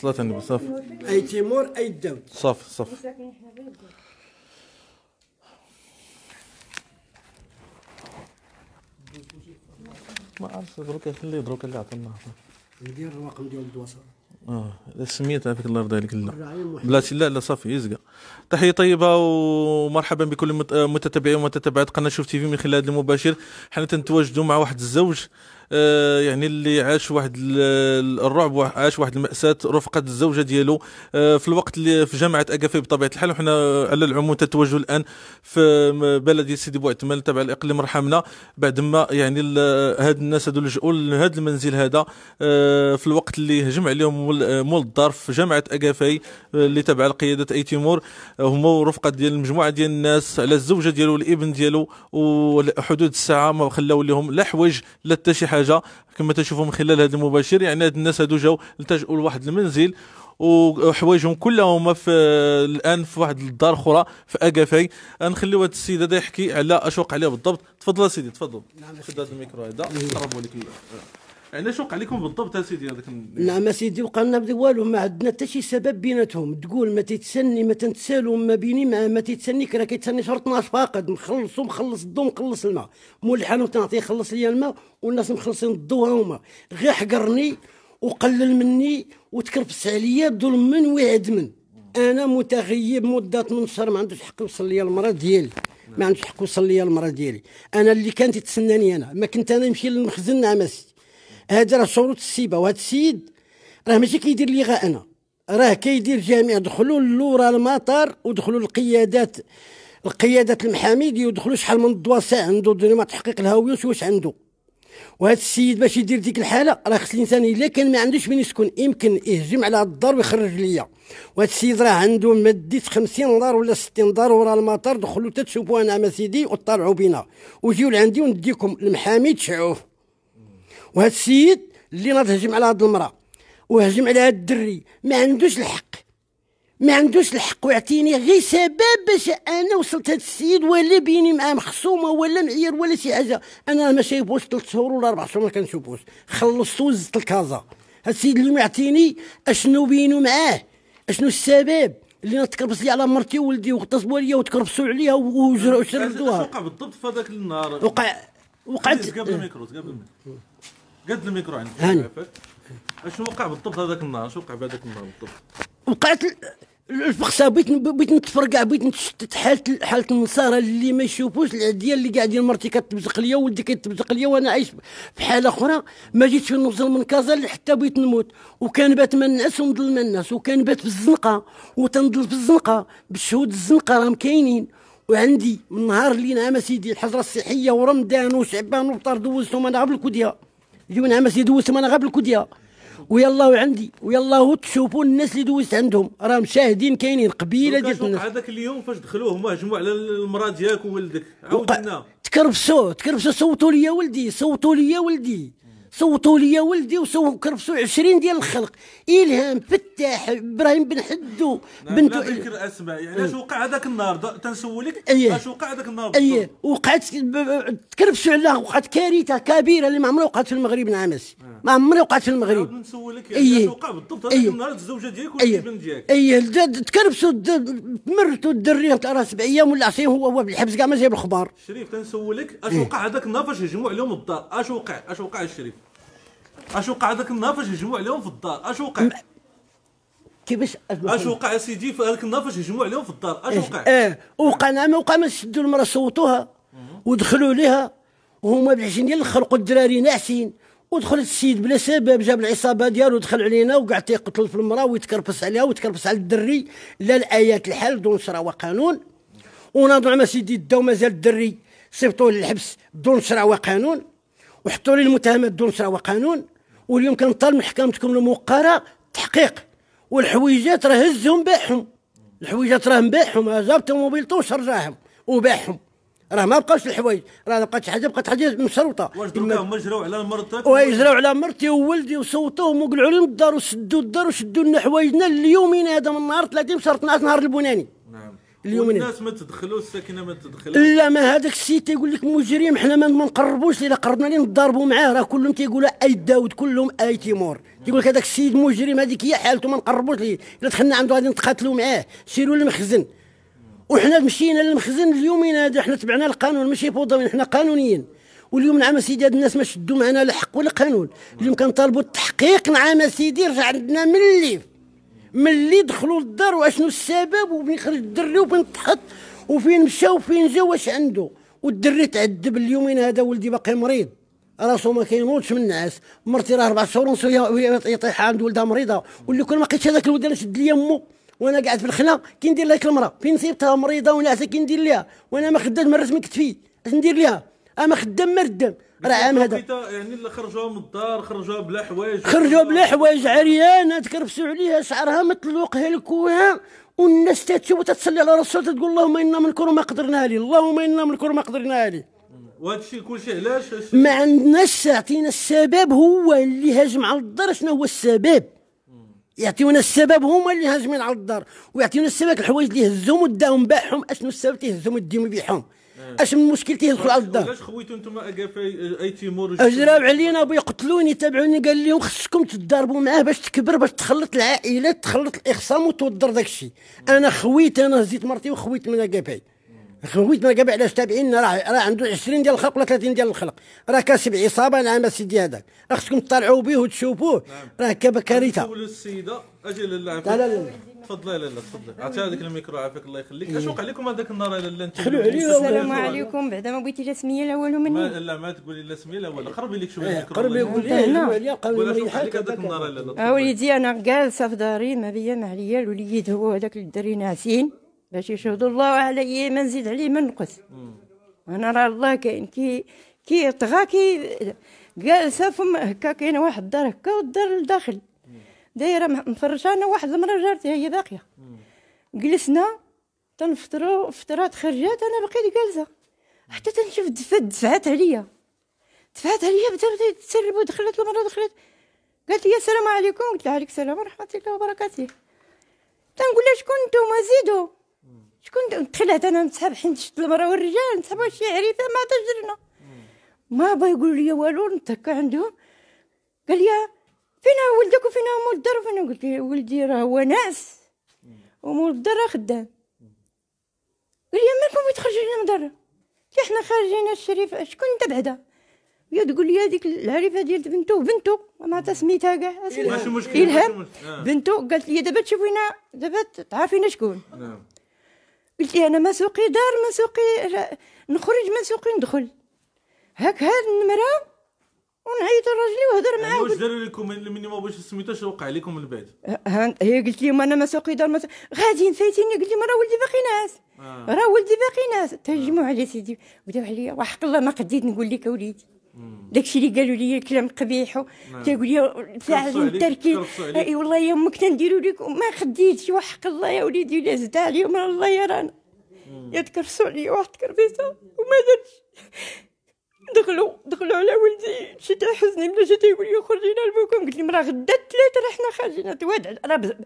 صلاة النبي صف أي تيمور أي داود صف صف ما عرفتش دروك خليه دروك اللي عطينا ندير الرقم ديال الدواسر اه سميتها فيك الله يرضي عليك لا بلاتي لا لا صافي يزقى تحيه طيبه ومرحبا بكل متتبعي ومتتبعات قناه شوف تي في من خلال هذا المباشر حنا تنتواجدوا مع واحد الزوج آه، يعني اللي عاش واحد الرعب عاش واحد المأساة رفقة الزوجة ديالو آه، في الوقت اللي في جامعة أكافي بطبيعة الحال وحنا على العموم تتوجه الآن في بلد سيدي بوعتمال تبع الإقليم رحمنا بعد ما يعني هاد الناس هادو لجؤوا لهذا المنزل هذا آه، في الوقت اللي هجم عليهم مول الدار في جامعة أكافي اللي تبع لقيادة أي تيمور هما ورفقة ديال المجموعة ديال الناس على الزوجة ديالو والابن ديالو وحدود الساعة ما خلاو لهم لا حوايج لا حتى شي حاجة حاجه كما تشوفوا من خلال هذا المباشر يعني هاد الناس هادو جاو التجؤوا لواحد المنزل وحوايجهم كلها هما في الان في واحد الدار اخرى في اكافاي نخليو هذا السيد هذا يحكي على اش وقع عليه بالضبط تفضل سيدي تفضل نعم خذ هذا الميكرو هذا نعم. لك علاش وقع لكم بالضبط اسيدي هذاك نعم سيدي وقع لنا والو ما عندنا حتى شي سبب بيناتهم تقول ما تتسني ما تنتسالو ما بيني ما, ما تتسنيك راه كيتسني شهر 12 فاقد مخلصو مخلص الضو مخلص الماء مول الحانوت تنعطيه يخلص ليا الماء والناس مخلصين الضو هما غير حقرني وقلل مني وتكرفس عليا من وعد من انا متغيب مده من شهر ما عندوش حق يوصل ليا المرض ديالي ما عندوش حق يوصل ليا المرض ديالي انا اللي كانت تتسناني انا ما كنت انا نمشي للمخزن نعم هذا راه صوره السيبه وهذا السيد راه ماشي كيدير لي غير انا راه كيدير جميع دخلوا لورا المطار ودخلوا القيادات القيادات المحاميد يدخلوا شحال من الدواسع عنده ما تحقيق الهويه واش عنده وهذا السيد باش يدير ديك الحاله راه خص الانسان الا كان ما عندوش من يسكن يمكن يهجم على الدار ويخرج ليا وهذا السيد راه عنده مديت 50 دار ولا 60 دار ورا المطار دخلوا تتشوفوا انا سيدي وطلعوا بينا وجيو لعندي ونديكم المحامي تشعوه وهذا السيد اللي ناض هجم على هذه المراه وهجم على هذا الدري ما عندوش الحق ما عندوش الحق ويعطيني غير سبب باش انا وصلت هذا السيد ولا بيني معاه مخصومه ولا معير ولا شي حاجه انا ما شايفوش ثلاث شهور ولا اربع شهور ما كنشوفوش خلصت وزت الكازا هذا السيد اللي ما يعطيني اشنو بينو معاه اشنو السبب اللي تكربس لي على مرتي وولدي وغتصبوا عليا وتكربسوا عليها وشردوها وقع بالضبط في هذاك النهار وقع وقعت قبل الميكرو قبل الميكرو قد الميكرو عندك هاني اش وقع بالضبط هذاك النهار اش وقع بهذاك النهار بالضبط وقعت الفقسه بيت بيت نتفرقع بيت نتشتت حاله حاله النصارى اللي ما يشوفوش العديه اللي قاعدين مرتي كتبزق ليا ولدي كيتبزق ليا وانا عايش في حاله اخرى ما جيتش نوصل من كازا حتى بيت نموت وكان بات ما الناس ونضل ما الناس وكان بات في الزنقه وتنضل في الزنقه بالشهود الزنقه راهم كاينين وعندي من نهار اللي نعم سيدي الحجره الصحيه ورمضان وشعبان دوزتهم انا عبد الكوديه اللي مس نعم اللي دوزتهم انا غاب بالكوديه ويا الله عندي ويا الله تشوفوا الناس اللي دوزت عندهم راه مشاهدين كاينين قبيله ديال الناس هذاك اليوم فاش دخلوه هما هجموا على المراه ديالك وولدك عاود لنا وق... تكربسوا تكربسوا صوتوا لي ولدي صوتوا لي يا ولدي صوتوا لي ولدي وصوتوا كرفسوا 20 ديال الخلق الهام فتاح ابراهيم بن حدو بنت لا ذكر اسماء يعني إيه. اش وقع هذاك النهار تنسولك اش إيه. وقع هذاك النهار اييه وقعت تكرفسوا على وقعت كارثه كبيره اللي ما عمرها وقعت في المغرب نعم أسي آه. ما عمرها وقعت في المغرب نسولك يعني اش إيه. وقع بالضبط هذاك النهار الزوجه ديالك والابن ديالك اييه تكرفسوا مرتوا الدريه تاع راه سبع ايام ولا عشرين هو هو بالحبس كاع ما جايب الخبار شريف تنسولك اش وقع هذاك النهار فاش هجموا عليهم الدار اش وقع اش وقع الشريف اش وقع هذاك النهار فاش هجموا عليهم في الدار اش وقع كيفاش اش وقع سيدي هذاك النهار فاش هجموا عليهم في الدار اش إيه، وقع اه وقع ما نعم، وقع ما شدوا المراه صوتوها ودخلوا ليها وهما بالعشرين ديال خلقوا الدراري ناعسين ودخل السيد بلا سبب جاب العصابه ديالو دخل علينا وكاع تيقتل في المراه ويتكربس عليها ويتكربس على الدري لا الايات الحال دون شرع وقانون وناضوا مع سيدي داو مازال الدري صيفطوه للحبس دون شرع وقانون وحطوا لي المتهمات دون شرع وقانون واليوم كنطالب من حكامتكم الموقره تحقيق والحويجات راه هزهم باعهم الحويجات راه باعهم هزابت موبيلتوش رجعهم وباعهم راه ما بقاوش الحوايج راه بقات حاجه بقات حاجه مشروطه واش دروك هما جراو على مرتك جراو على مرتي وولدي وصوتوهم وقلعوا لهم الدار وسدوا الدار وشدوا لنا حوايجنا اليومين هذا من نهار 30 شهر 12 نهار البناني اليوم الناس ما تدخلوا الساكنه ما تدخلش لا ما هذاك السيد تيقول لك مجرم حنا ما نقربوش الا قربنا ليه نضربوا معاه راه كلهم تيقولوا اي داود كلهم اي تيمور تيقول لك هذاك السيد مجرم هذيك هي حالته ما نقربوش ليه الا دخلنا عنده غادي نتقاتلوا معاه سيروا للمخزن وحنا مشينا للمخزن اليومين هذا حنا تبعنا القانون ماشي بوضامين حنا قانونيين واليوم نعم سيدي هاد الناس ما شدوا معنا لا حق ولا قانون اليوم كنطالبوا التحقيق نعم سيدي رجع عندنا من الليف ملي دخلوا للدار واشنو السبب وفين خرج الدري وفين تحط وفين مشى وفين جا واش عنده والدري تعذب اليومين هذا ولدي باقي مريض راسو ما كيموتش من النعاس مرتي راه اربع شهور ونص وهي يطيح عند ولدها مريضه واللي كان ما لقيتش هذاك الولد انا شد ليا امه وانا قاعد في الخلا كي ندير لك المراه فين صيبتها مريضه ونعسه كي ندير ليها وانا ما خدام من رسمي كتفي اش ندير ليها اما خدام ما ردام راه عام هذا يعني اللي خرجوها من الدار خرجوها بلا حوايج خرجوها بلا حوايج عريانه تكرفسوا عليها شعرها مطلوقها لكوها والناس تتوب وتتصلي على الرسول تقول اللهم انا منكر ما قدرنا عليه اللهم انا منكر ما قدرنا عليه وهذا الشيء كلشي علاش ما عندناش يعطينا السبب هو اللي هاجم على الدار شنو هو السبب يعطيونا السبب هما اللي هاجمين على الدار ويعطيونا السبب الحوايج اللي هزهم وداهم باعهم اشنو السبب اللي هزهم وديهم يبيعهم اش من مشكل تيدخل على الدار علاش خويتو انتم اي تيمور اجراب أه، علينا بو يقتلوني تابعوني قال لهم خصكم تضربوا معاه باش تكبر باش تخلط العائلات تخلط الاخصام وتودر داكشي انا خويت انا هزيت مرتي وخويت من اكافاي خويت ما قابع على 70 راه راه عنده 20 ديال الخلق ولا 30 ديال الخلق راه كاسب عصابه نعم السيدي هذاك خصكم تطلعوا به وتشوفوه راه كاب كارثه نقول للسيده اجي لاله عافاك لا لا تفضلي لاله تفضلي عطيها هذاك الميكرو عافاك الله يخليك إيه. اش وقع لكم هذاك النهار لاله انت خلو السلام عليكم بعدا ما بغيتي لا سميه لا والو مني لا ما تقولي لا سميه لا والو قربي لك شويه إيه، الميكرو قربي قول لي قول لي هذاك النهار لاله وليدي انا جالسه في داري ما بيا ما عليا الوليد هو هذاك الدري ناسين باش يشهد الله علي ما نزيد عليه ما نقص انا راه الله كاين كي كي طغى كي جالسه فم هكا كاين واحد الدار هكا والدار لداخل دايره مفرشه انا واحد المره جارتي هي باقيه جلسنا تنفطرو فطرات خرجات انا بقيت جالسه حتى تنشوف دفات دفعات عليا دفعات عليا بدات تسرب ودخلت المره دخلت قالت لي السلام عليكم قلت لها عليك السلام ورحمه الله وبركاته تنقول لها شكون نتوما زيدوا شكون دخلت انا نسحب حين شفت المراه والرجال نسحبوا شي عريفه ما تجرنا ما با يقول لي والو نتهكا عندهم قال لي فين ولدك وفين مول الدار وفين قلت له ولدي راه هو ناس ومول الدار راه خدام قال لي مالكم تخرجوا لنا من الدار قلت حنا خارجين الشريف شكون انت بعدا يا تقول لي هذيك العريفه ديال بنتو بنتو ما سميتها كاع إيه، الهام آه. بنتو قالت لي دابا تشوفينا دابا تعرفينا شكون نعم قلت لي انا ما سوقي دار ما سوقي نخرج ما سوقي ندخل هاك هاد النمره ونعيط لراجلي وهضر معاه واش دار لكم مني ما بغيتش سميتو اش وقع لكم من بعد هي قلت لهم انا ما سوقي دار ما غادي نسيتيني قلت لهم راه ولدي باقي ناس آه. راه ولدي باقي ناس آه. تهجموا على سيدي وداو عليا وحق الله ما قديت نقول لك وليدي داكشي اللي قالوا لي كلام قبيح تيقول نعم. لي تاع التركي اي والله يا امك تنديرو لك ما خديتش وحق الله يا وليدي ولا زدت عليهم راه الله يرانا تكرسوا عليا واحد كربيسه وما درتش دخلوا دخلوا على ولدي شي حزني بلا شي تيقول لي خرجينا لبوكم قلت لهم راه غدا الثلاثه راه حنا خارجين تواد راه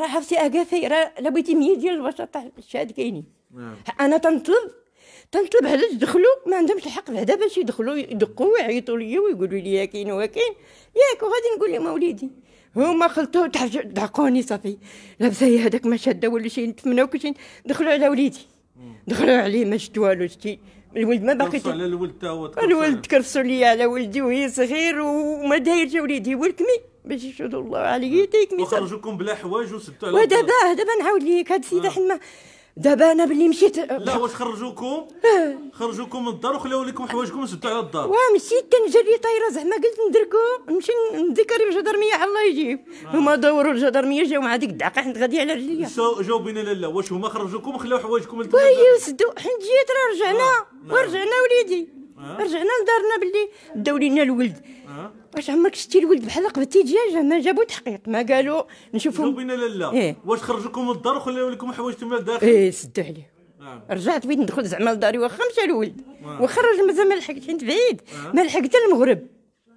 راه عرفتي اكافي راه لا بغيتي 100 ديال البشر تاع الشهاد كاينين نعم. انا تنطلب تنطلب هذا تدخلوا ما عندهمش الحق بعدا باش يدخلوا يدقوا ويعيطوا لي ويقولوا لي كاين وكاين ياك وغادي نقول لهم وليدي هما خلطوا دعقوني صافي لابسه هي هذاك ما شاده ولا شي نتمناو كل شي دخلوا على وليدي دخلوا عليه ما شد والو شتي الولد ما باقي على الولد تاهو الولد كرسوا لي على ولدي وهي صغير وما دايرش وليدي ولكمي باش يشهدوا الله عليه تيكمي وخرجوكم بلا حوايج وسبتوا على ودابا دابا نعاود ليك هاد السيد آه. حنا دابا انا باللي مشيت لا واش خرجوكم خرجوكم من الدار وخلاو لكم حوايجكم سدوا على الدار واه مشيت تنجري طايره زعما قلت ندركو نمشي نذكر الجدرميه الله يجيب نعم. هما دوروا الجدرميه جاو مع ديك الدعقه حنت غادي على رجليا لا لا واش هما خرجوكم وخلاو حوايجكم وي سدوا حنت جيت راه رجعنا نعم. ورجعنا وليدي أه؟ رجعنا لدارنا باللي داو لينا الولد واش عمرك شتي الولد بحال قبتي دجاج ما جابوا تحقيق ما قالوا نشوفوا بينا لا لا إيه؟ واش خرجوكم من الدار وخلاو لكم حوايجكم لداخل ايه سدوا عليه نعم. رجعت بغيت ندخل زعما لداري واخا مشى الولد أه؟ وخرج مازال ما لحقتش انت بعيد ما لحقت المغرب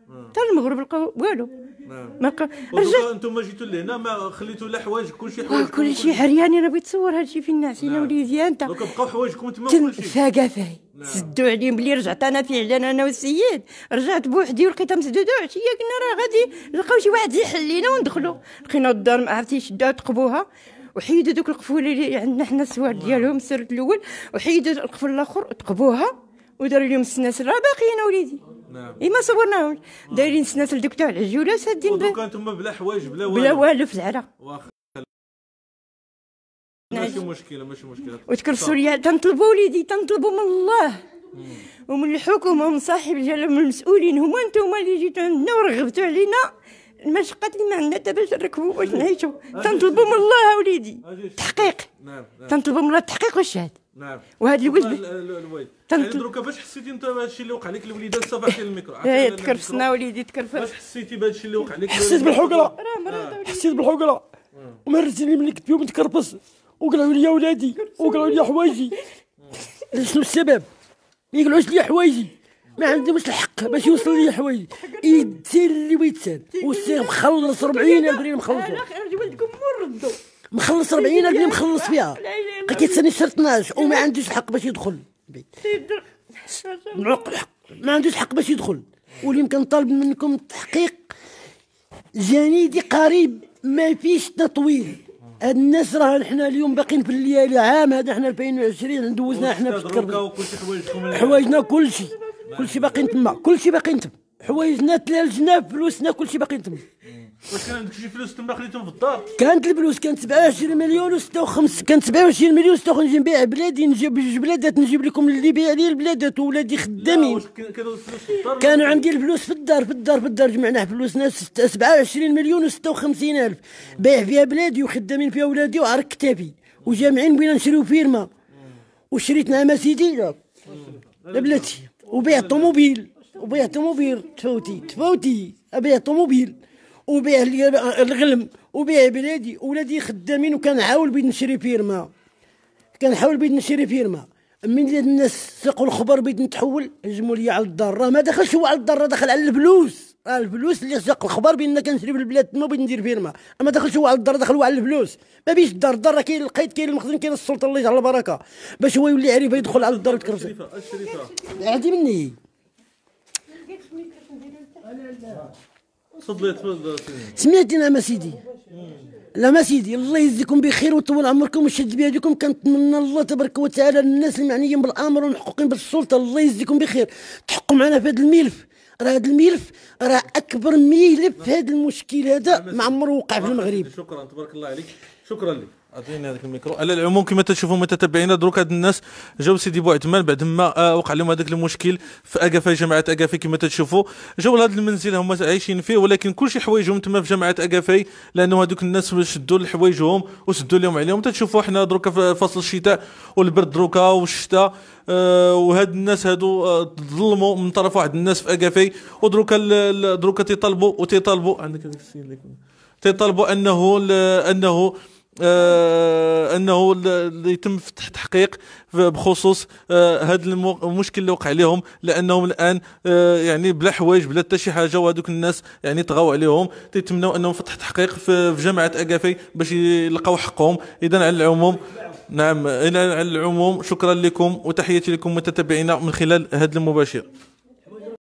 نعم. حتى أه؟ المغرب لقاو والو نعم. ما رجع... انتم ما جيتوا لهنا ما خليتوا لا حوايجك حوايج كل شيء حريان انا بغيت نصور هذا الشيء في الناس انا نعم. وليدي انت دوك بقاو حوايجكم تما كل فاكا فاي نعم. سدوا عليهم بلي رجعت انا فعلا انا والسيد رجعت بوحدي ولقيتها مسدوده عشيه قلنا راه غادي نلقاو شي واحد يحل لينا وندخلوا لقينا الدار ما عرفتي شدوها تقبوها وحيدوا دوك القفول اللي عندنا حنا السوار ديالهم السرد الاول وحيدوا القفل الاخر تقبوها وداروا لهم السناسل راه باقيين اوليدي نعم ايما صورناهم نعم. دايرين سناسل دوك تاع العجوله سادين ودوكا انتم بلا حوايج بلا والو بلا والو في العرا واخا نعم. ماشي مشكله ماشي مشكله وتكرسوا لي تنطلبوا وليدي تنطلبوا من الله ومن الحكومه ومن صاحب الجلاله ومن المسؤولين هما انتوما اللي جيتوا عندنا ورغبتوا علينا المشقات اللي ما عندنا دابا باش نركبوا باش نعيشوا تنطلبوا من الله وليدي تحقيق نعم, نعم. تنطلبوا من الله التحقيق والشهاده نعم وهذا الولد الوالد يعني دروكا باش حسيتي انت بهذا الشيء اللي وقع لك الوليده صباحتي الميكرو هي تكرفسنا وليدي تكرفس باش حسيتي بهذا الشيء اللي وقع لك نعم. حسيت بالحقره حسيت بالحقره ومرتني ملي كنت بيهم تكرفس وقلعوا لي ولادي وقلعوا لي حوايجي شنو السبب ما يقلعوش لي حوايجي ما عندهمش الحق باش يوصل لي حوايج يدير اللي ويتسال والسي مخلص 40000 درهم مخلص انا ولدكم مردو مخلص 40000 درهم مخلص فيها بقى كيتسني شهر 12 وما عنديش الحق باش يدخل البيت طيب، الحق ما عنديش الحق باش يدخل واللي طالب منكم التحقيق جنيدي قريب ما فيش تطويل هاد الناس راه حنا اليوم باقيين في الليالي عام هذا حنا 2020 دوزنا حنا في الكرب حوايجنا كلشي كلشي باقي تما كلشي باقي تما حوايجنا تلالجنا فلوسنا كلشي باقي تما واش كان عندك شي فلوس تما خليتهم في الدار كانت الفلوس كانت 27 مليون و56 كانت 27 مليون و56 نجي نبيع بلادي نجيب جوج بلادات نجيب لكم اللي بيع لي البلادات وولادي خدامين كانوا عندي الفلوس في الدار في الدار في الدار جمعناه فلوسنا 27 مليون و56 الف بايع فيها بلادي وخدامين فيها ولادي وعرك كتافي وجامعين بغينا نشريو فيرما وشريت نعمه سيدي لا بلاتي وبيع طوموبيل وبيع طوموبيل تفوتي تفوتي ابيع طوموبيل وبيع الغلم وبيع بلادي ولادي خدامين وكنعاول بيد نشري بيرما كنحاول بيد نشري فيرما من الناس ساقوا الخبر بيد نتحول هجموا لي على الدار ما دخلش هو على الدار دخل على الفلوس الفلوس اللي ساق الخبر بان كنشري في البلاد تما بغيت ندير فيرما اما دخلت هو على الدار دخل هو على الفلوس ما بيش الدار الدار راه كاين القيد كاين المخزن كاين السلطه الله يجعل البركه باش هو يولي عريف يدخل على الدار الشريفه الشريفه عادي مني صليت انا ما سيدي لا ما سيدي الله يجزيكم بخير ويطول عمركم ويشد بيدكم كنتمنى الله تبارك وتعالى الناس المعنيين بالامر والمحققين بالسلطه الله يجزيكم بخير تحقوا معنا في هذا الملف راه هذا الملف راه اكبر ملف هذا المشكل هذا ما عمره وقع في المغرب شكرا تبارك الله عليك شكرا لك اعطيني هذاك الميكرو على العموم كما تشوفوا متتبعينا دروك هاد الناس جاو سيدي بوعتمان بعد ما آه، وقع لهم هذاك المشكل في اكافا جامعه اكافي كما تشوفوا جاو لهذا المنزل هما عايشين فيه ولكن كلشي حوايجهم تما في جامعه اكافي لانه هذوك الناس شدوا لحوايجهم وسدوا لهم عليهم تشوفوا حنا دروك في فصل الشتاء والبرد دروكا والشتاء آه وهاد الناس هادو تظلموا آه، من طرف واحد الناس في اكافي ودروكا دروكا تيطالبوا وتيطالبوا عندك هذاك السيد تيطالبوا انه انه آه انه يتم فتح تحقيق بخصوص آه هذا المشكل اللي وقع لهم لانهم الان آه يعني بلا حوايج بلا حتى شي حاجه وهذوك الناس يعني طغاو عليهم تيتمنوا انهم فتح تحقيق في, في جامعه اكافي باش يلقاو حقهم اذا على العموم نعم على العموم شكرا لكم وتحياتي لكم متتبعينا من خلال هذا المباشر